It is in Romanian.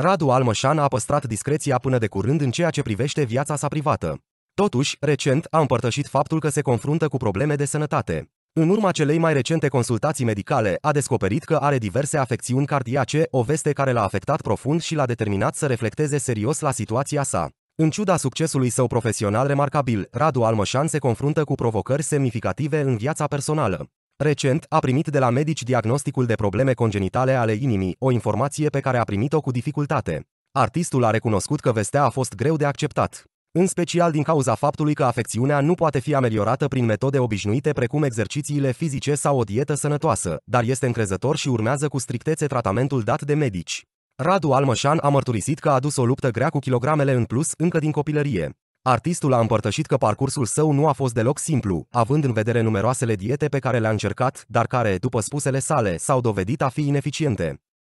Radu Almășan a păstrat discreția până de curând în ceea ce privește viața sa privată. Totuși, recent a împărtășit faptul că se confruntă cu probleme de sănătate. În urma celei mai recente consultații medicale, a descoperit că are diverse afecțiuni cardiace, o veste care l-a afectat profund și l-a determinat să reflecteze serios la situația sa. În ciuda succesului său profesional remarcabil, Radu Almășan se confruntă cu provocări semnificative în viața personală. Recent, a primit de la medici diagnosticul de probleme congenitale ale inimii, o informație pe care a primit-o cu dificultate. Artistul a recunoscut că vestea a fost greu de acceptat, în special din cauza faptului că afecțiunea nu poate fi ameliorată prin metode obișnuite precum exercițiile fizice sau o dietă sănătoasă, dar este încrezător și urmează cu strictețe tratamentul dat de medici. Radu Almășan a mărturisit că a dus o luptă grea cu kilogramele în plus încă din copilărie. Artistul a împărtășit că parcursul său nu a fost deloc simplu, având în vedere numeroasele diete pe care le-a încercat, dar care, după spusele sale, s-au dovedit a fi ineficiente.